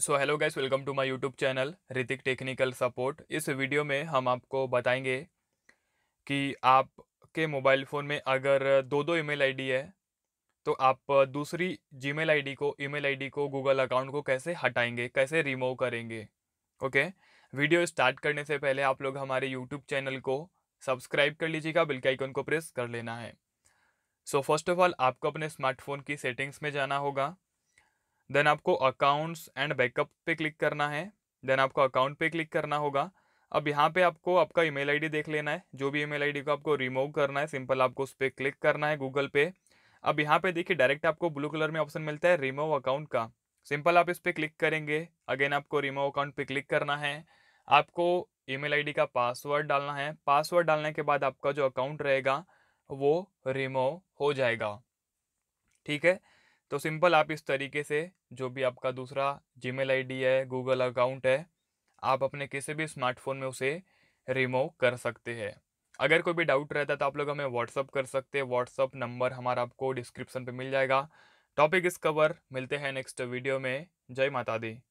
so hello guys welcome to my YouTube channel Hritik technical support इस video में हम आपको बताएंगे कि आपके मोबाइल फ़ोन में अगर दो दो ईमेल आईडी है तो आप दूसरी जीमेल आईडी को ईमेल आईडी को गूगल अकाउंट को कैसे हटाएंगे कैसे रिमूव करेंगे ओके वीडियो स्टार्ट करने से पहले आप लोग हमारे यूट्यूब चैनल को सब्सक्राइब कर लीजिएगा बिल के आइकन को प्रेस कर लेना है सो फर्स्ट ऑफ ऑल आपको अपने स्मार्टफोन की सेटिंग्स में जाना होगा देन आपको अकाउंट्स एंड बैकअप पे क्लिक करना है देन आपको अकाउंट पे क्लिक करना होगा अब यहाँ पे आपको आपका ईमेल आईडी देख लेना है जो भी ईमेल आईडी को आपको रिमूव करना है सिंपल आपको उस पर क्लिक करना है गूगल पे अब यहाँ पे देखिए डायरेक्ट आपको ब्लू कलर में ऑप्शन मिलता है रिमूव अकाउंट का सिंपल आप इस पर क्लिक करेंगे अगेन आपको रिमूव अकाउंट पे क्लिक करना है आपको ई मेल का पासवर्ड डालना है पासवर्ड डालने के बाद आपका जो अकाउंट रहेगा वो रिमूव हो जाएगा ठीक है तो सिंपल आप इस तरीके से जो भी आपका दूसरा जी मेल है गूगल अकाउंट है आप अपने किसी भी स्मार्टफोन में उसे रिमूव कर सकते हैं अगर कोई भी डाउट रहता है तो आप लोग हमें व्हाट्सअप कर सकते हैं व्हाट्सअप नंबर हमारा आपको डिस्क्रिप्शन पे मिल जाएगा टॉपिक इस कवर मिलते हैं नेक्स्ट वीडियो में जय माता दी